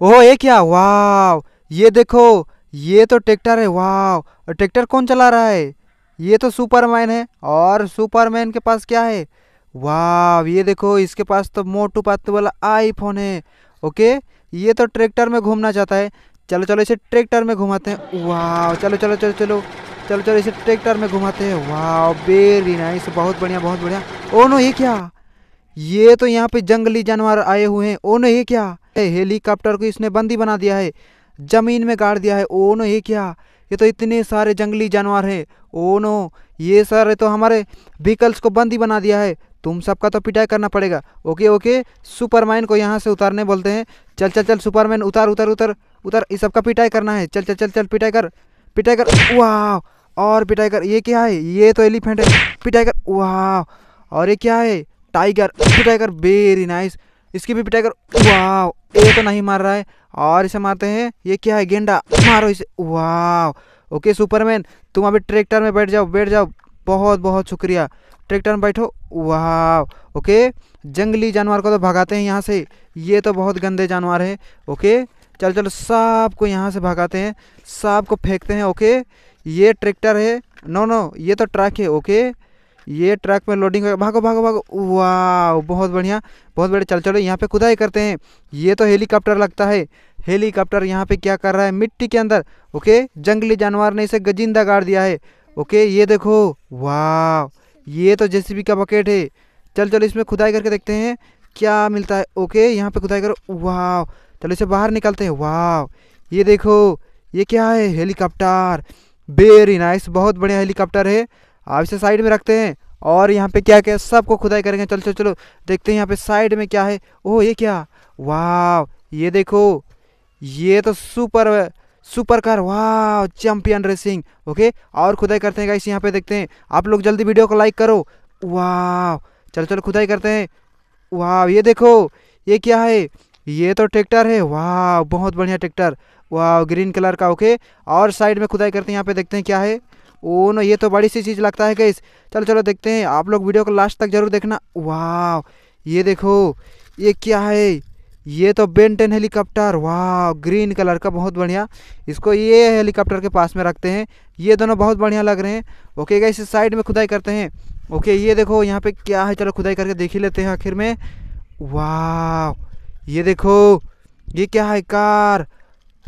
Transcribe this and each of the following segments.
ओह ये क्या वाह ये देखो ये तो ट्रैक्टर है वाह ट्रैक्टर कौन चला रहा है ये तो सुपरमैन है और सुपरमैन के पास क्या है वाह ये देखो इसके पास तो मोटू पातू वाला आईफोन है ओके ये तो ट्रैक्टर में घूमना चाहता है चलो चलो इसे ट्रैक्टर में घुमाते हैं वाह चलो चलो चलो चलो चलो चलो इसे ट्रैक्टर में घुमाते हैं वाह वेरी नाइस बहुत बढ़िया बहुत बढ़िया ओ नो ये क्या ये तो यहाँ पे जंगली जानवर आए हुए हैं ओ नो ये क्या हेलीकॉप्टर को इसने बंदी बना दिया है जमीन में गाड़ दिया है ओ नो ये क्या ये तो इतने सारे जंगली जानवर है ओ नो ये सारे तो हमारे व्हीकल्स को बंदी बना दिया है तुम सबका तो पिटाई करना पड़ेगा ओके ओके सुपरमैन को यहाँ से उतारने बोलते हैं चल चल चल सुपरमैन उतार उतार उतार उतार इस सबका पिटाई करना है चल चल चल चल पिटाई कर पिटाई कर वाह और पिटाई कर ये क्या है ये तो एलिफेंट है पिटाई कर वाह और ये क्या है टाइगर पिटाई कर वेरी नाइस इसकी भी पिटाई करो वाह ये तो नहीं मार रहा है और इसे मारते हैं ये क्या है गेंडा मारो इसे वाह ओके सुपरमैन तुम अभी ट्रैक्टर में बैठ जाओ बैठ जाओ बहुत बहुत शुक्रिया ट्रैक्टर में बैठो वाह ओके जंगली जानवर को तो भगाते हैं यहाँ से ये तो बहुत गंदे जानवर है ओके चलो चलो सांप को यहाँ से भगाते हैं सांप को फेंकते हैं ओके ये ट्रैक्टर है नो नो ये तो ट्रक है ओके ये ट्रक में लोडिंग भागो भागो भागो वाह बहुत बढ़िया बहुत बढ़िया चलो चलो यहाँ पे खुदाई करते हैं ये तो हेलीकॉप्टर लगता है हेलीकॉप्टर यहाँ पे क्या कर रहा है मिट्टी के अंदर ओके जंगली जानवर ने इसे गजिंदा गाड़ दिया है ओके ये देखो वाह ये तो जेसीबी का बकेट है चल चलो इसमें खुदाई करके देखते हैं क्या मिलता है ओके यहाँ पे खुदाई करो वाह चलो इसे बाहर निकालते हैं वाह ये देखो ये क्या है हेलीकॉप्टर वेरी नाइस बहुत बढ़िया हेलीकॉप्टर है आप इसे साइड में रखते हैं और यहाँ पे क्या क्या सबको खुदाई करेंगे चलो चलो चलो देखते हैं यहाँ पे साइड में क्या है ओह ये क्या वाह ये देखो ये तो सुपर सुपर कार वाह चैम्पियन रेसिंग ओके और खुदाई करते हैं गाइस यहाँ पे देखते हैं आप लोग जल्दी वीडियो को लाइक करो वाह चलो चलो खुदाई करते हैं वाह ये देखो ये क्या है ये तो ट्रैक्टर है वाह बहुत बढ़िया ट्रैक्टर वाह ग्रीन कलर का ओके और साइड में खुदाई करते हैं यहाँ पे देखते हैं क्या है ओ नो ये तो बड़ी सी चीज़ लगता है गैस चलो चलो देखते हैं आप लोग वीडियो को लास्ट तक जरूर देखना वाह ये देखो ये क्या है ये तो बेंटेन हेलीकॉप्टर वाह ग्रीन कलर का बहुत बढ़िया इसको ये हेलीकॉप्टर के पास में रखते हैं ये दोनों बहुत बढ़िया लग रहे हैं ओके गए इस साइड में खुदाई करते हैं ओके ये देखो यहाँ पे क्या है चलो खुदाई करके देख ही लेते हैं आखिर में वाह ये देखो ये क्या है कार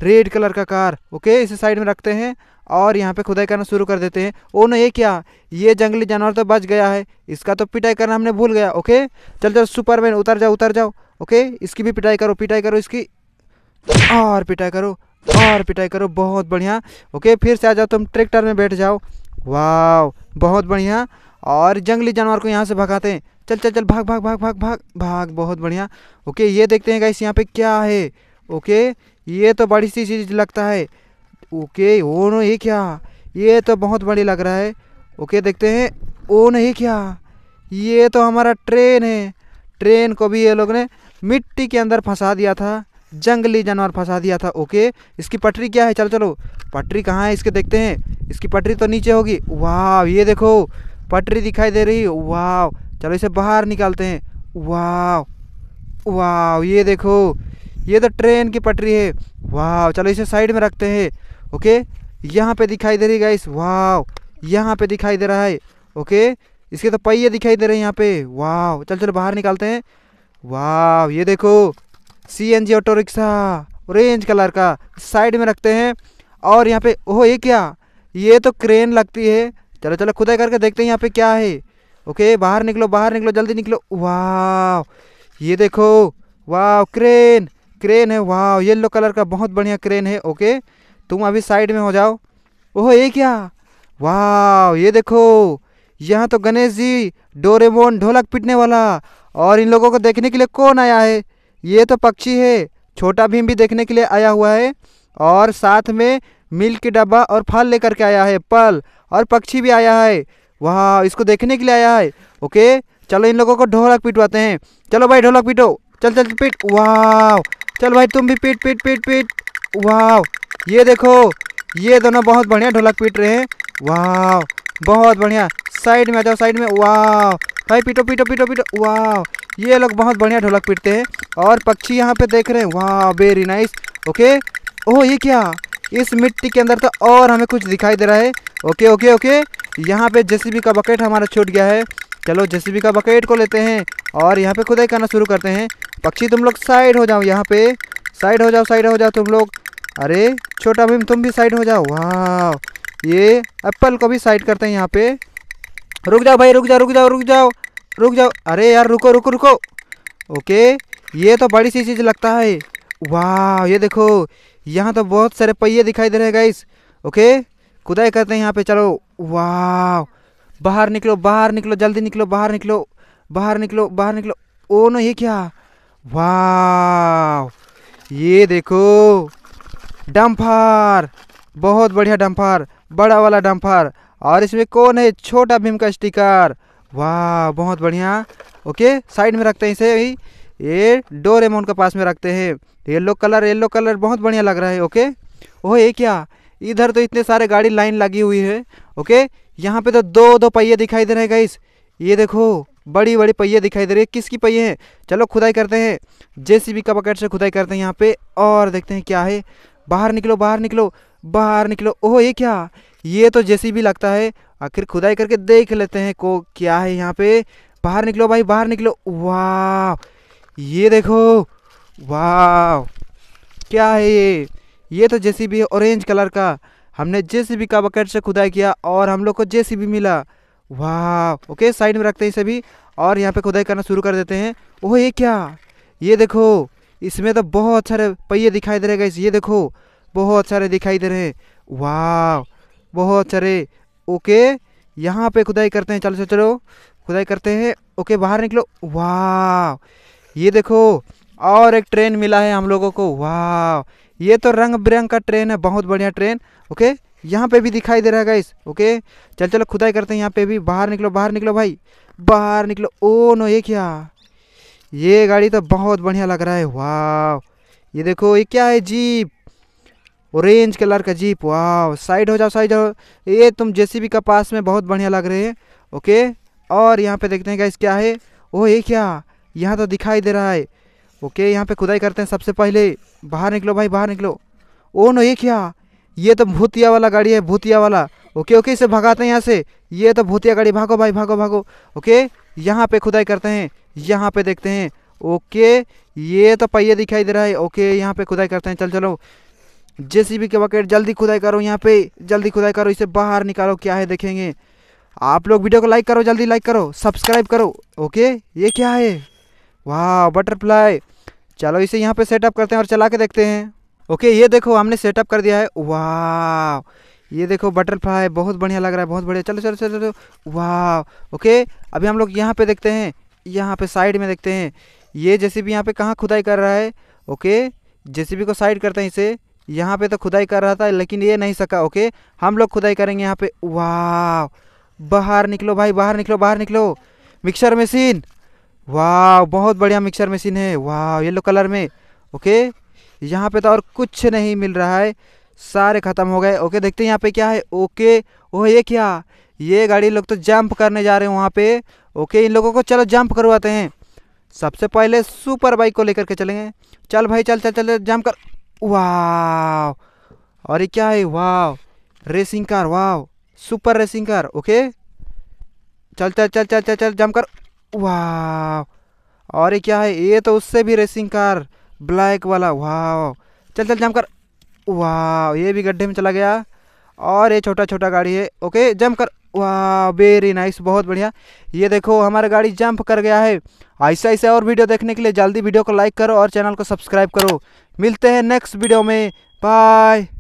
रेड कलर का कार ओके इसे साइड में रखते हैं और यहाँ पे खुदाई करना शुरू कर देते हैं ओ न ये क्या ये जंगली जानवर तो बच गया है इसका तो पिटाई करना हमने भूल गया ओके चल चल सुपरमैन उतर जाओ उतर जाओ ओके इसकी भी पिटाई करो पिटाई करो इसकी और पिटाई करो और पिटाई करो बहुत बढ़िया ओके फिर से आ जाओ तुम ट्रैक्टर में बैठ जाओ वाह बहुत बढ़िया और जंगली जानवर को यहाँ से भगाते हैं चल चल चल भाग भाग भाग भाग भाग भाग बहुत बढ़िया ओके ये देखते हैं गाइस यहाँ पे क्या है ओके ये तो बड़ी सी चीज़ लगता है ओके ओ नहीं क्या ये तो बहुत बड़ी लग रहा है ओके देखते हैं ओ नहीं क्या ये तो हमारा ट्रेन है ट्रेन को भी ये लोग ने मिट्टी के अंदर फंसा दिया था जंगली जानवर फंसा दिया था ओके इसकी पटरी क्या है चलो चलो पटरी कहाँ है इसके देखते हैं इसकी पटरी तो नीचे होगी वाह ये देखो पटरी दिखाई दे रही वाह चलो इसे बाहर निकालते हैं वाह वाह ये देखो ये तो ट्रेन की पटरी है वाह चलो इसे साइड में रखते हैं ओके यहाँ पे दिखाई दे रही गाइस वाह यहाँ पे दिखाई दे रहा है ओके इसके तो पहिए दिखाई दे रहे हैं यहाँ पे वाह चल चलो बाहर निकालते हैं वाह ये देखो C N G auto rickshaw orange colour का साइड में रखते हैं और यहाँ पे ओह ये क्या ये तो क्रेन लगती है चलो चलो खुदाई करके देखते हैं यहाँ पे क्या है ओके बाहर निकलो बाहर निकलो जल्दी निकलो वाह ये देखो वाह क्रेन क्रेन है वाह येलो कलर का बहुत बढ़िया क्रेन है ओके तुम अभी साइड में हो जाओ ओह ये क्या वाह ये देखो यहाँ तो गणेश जी डोरेमोन ढोलक पीटने वाला और इन लोगों को देखने के लिए कौन आया है ये तो पक्षी है छोटा भीम भी देखने के लिए आया हुआ है और साथ में मिल्क डब्बा और फल लेकर के आया है पल और पक्षी भी आया है वाह इसको देखने के लिए आया है ओके चलो इन लोगों को ढोलक पिटवाते हैं चलो भाई ढोलक पिटो चल चल, चल पिट वाह चल भाई तुम भी पीट पीट पीट पीट वाह ये देखो ये दोनों बहुत बढ़िया ढोलक पीट रहे हैं वाह बहुत बढ़िया साइड में आ जाओ साइड में वाह भाई पीटो पीटो पीटो पीटो वाह ये लोग बहुत बढ़िया ढोलक पीटते हैं और पक्षी यहाँ पे देख रहे हैं वाह वेरी नाइस ओके ओह ये क्या इस मिट्टी के अंदर तो और हमें कुछ दिखाई दे रहा है ओके ओके ओके यहाँ पे जेसीबी का बकेट हमारा छूट गया है चलो जेसीबी का बकेट को लेते हैं और यहाँ पे खुदाई करना शुरू करते हैं पक्षी तुम लोग साइड हो जाओ यहाँ पे साइड हो जाओ साइड हो जाओ तुम लोग अरे छोटा भीम तुम भी साइड हो जाओ वाह ये एप्पल को भी साइड करते हैं यहाँ पे रुक जाओ भाई रुक जाओ रुक जाओ रुक जाओ रुक जाओ अरे यार रुको रुको रुको ओके ये तो बड़ी सी चीज़ लगता है वाह ये देखो यहाँ तो बहुत सारे पहिए दिखाई दे रहे हैं गाइस ओके खुदाई करते हैं यहाँ पे चलो वाह बाहर निकलो बाहर निकलो जल्दी निकलो बाहर निकलो बाहर निकलो बाहर निकलो ओ नो ये क्या वाह ये देखो डम्फार बहुत बढ़िया डम्फार बड़ा वाला डम्फार और इसमें कौन है छोटा भीम का स्टिकर वाह बहुत बढ़िया ओके साइड में रखते हैं इसे भी ये डोरेमोन के पास में रखते हैं येलो कलर येलो कलर बहुत बढ़िया लग रहा है ओके ओह ये क्या इधर तो इतने सारे गाड़ी लाइन लगी हुई है ओके यहाँ पे तो दो दो पहिए दिखाई दे रहे हैं गाइस ये देखो बड़ी बड़ी पहिए दिखाई दे रही है किसकी पहिए हैं चलो खुदाई करते हैं जेसीबी का पकड़ से खुदाई करते हैं यहाँ पे और देखते हैं क्या है बाहर निकलो बाहर निकलो बाहर निकलो ओह ये क्या ये तो जेसीबी लगता है आखिर खुदाई करके देख लेते हैं को क्या है यहाँ पे बाहर निकलो भाई बाहर निकलो वाह ये देखो वाह क्या है ये ये तो जेसीबी है ऑरेंज कलर का हमने भी का बकेट से खुदाई किया और हम लोग को भी मिला वाह ओके साइड में रखते हैं सभी और यहाँ पे खुदाई करना शुरू कर देते हैं ओह ये क्या ये देखो इसमें तो बहुत सारे पहिए दिखाई दे रहे गए ये देखो बहुत सारे दिखाई दे रहे हैं वाह बहुत सारे ओके यहाँ पे खुदाई करते हैं चलो चलो चलो खुदाई करते हैं ओके बाहर निकलो वाह ये देखो और एक ट्रेन मिला है हम लोगों को वाह ये तो रंग बिरंग का ट्रेन है बहुत बढ़िया ट्रेन ओके यहाँ पे भी दिखाई दे रहा है गाइस ओके चल चलो खुदाई करते हैं यहाँ पे भी बाहर निकलो बाहर निकलो भाई बाहर निकलो ओ नो ये क्या ये गाड़ी तो बहुत बढ़िया लग रहा है वाह ये देखो ये क्या है जीप ऑरेंज कलर का जीप वाह साइड हो जाओ साइड हो ये तुम जेसीबी का पास में बहुत बढ़िया लग रहे हैं ओके और यहाँ पे देखते हैं गाइस क्या है ओह ये क्या यहाँ तो दिखाई दे रहा है ओके यहाँ पे खुदाई करते हैं सबसे पहले बाहर निकलो भाई बाहर निकलो ओ नो ये क्या ये तो भूतिया वाला गाड़ी है भूतिया वाला ओके ओके इसे भगाते हैं यहाँ से ये तो भूतिया गाड़ी भागो भाई भागो भागो ओके यहाँ पे खुदाई करते हैं यहाँ पे देखते हैं ओके ये तो पहिए दिखाई दे रहा है ओके यहाँ पे खुदाई करते हैं चल चलो बी के बकेट जल्दी खुदाई करो यहाँ पे जल्दी खुदाई करो इसे बाहर निकालो क्या है देखेंगे आप लोग वीडियो को लाइक करो जल्दी लाइक करो सब्सक्राइब करो ओके ये क्या है वाह बटरफ्लाई चलो इसे यहाँ पे सेटअप करते हैं और चला के देखते हैं ओके ये देखो हमने सेटअप कर दिया है वाह ये देखो बटरफ्लाई बहुत बढ़िया लग रहा है बहुत बढ़िया चलो चलो चलो चलो वाह ओके अभी हम लोग यहाँ पे देखते हैं यहाँ पे साइड में देखते हैं ये जैसे भी यहाँ पे कहाँ खुदाई कर रहा है ओके जेसीबी को साइड करते हैं इसे यहाँ पे तो खुदाई कर रहा था लेकिन ये नहीं सका ओके हम लोग खुदाई करेंगे यहाँ पे वाह बाहर निकलो भाई बाहर निकलो बाहर निकलो मिक्सर मशीन वाह बहुत बढ़िया मिक्सर मशीन है वाह येलो कलर में ओके यहाँ पे तो और कुछ नहीं मिल रहा है सारे ख़त्म हो गए ओके देखते हैं यहाँ पे क्या है ओके ओह ये क्या ये गाड़ी लोग तो जंप करने जा रहे हैं वहाँ पे ओके इन लोगों को चलो जंप करवाते हैं सबसे पहले सुपर बाइक को लेकर के चलेंगे चल भाई चल चल चल जम्प कर वाह और ये क्या है वाह रेसिंग कार वाह सुपर रेसिंग कार ओके चल चल चल चल चल चल जम कर वाह और ये क्या है ये तो उससे भी रेसिंग कार ब्लैक वाला वाह चल चल जम कर वाह ये भी गड्ढे में चला गया और ये छोटा छोटा गाड़ी है ओके जम कर वाह वेरी नाइस बहुत बढ़िया ये देखो हमारा गाड़ी जंप कर गया है ऐसे ऐसे और वीडियो देखने के लिए जल्दी वीडियो को लाइक करो और चैनल को सब्सक्राइब करो मिलते हैं नेक्स्ट वीडियो में बाय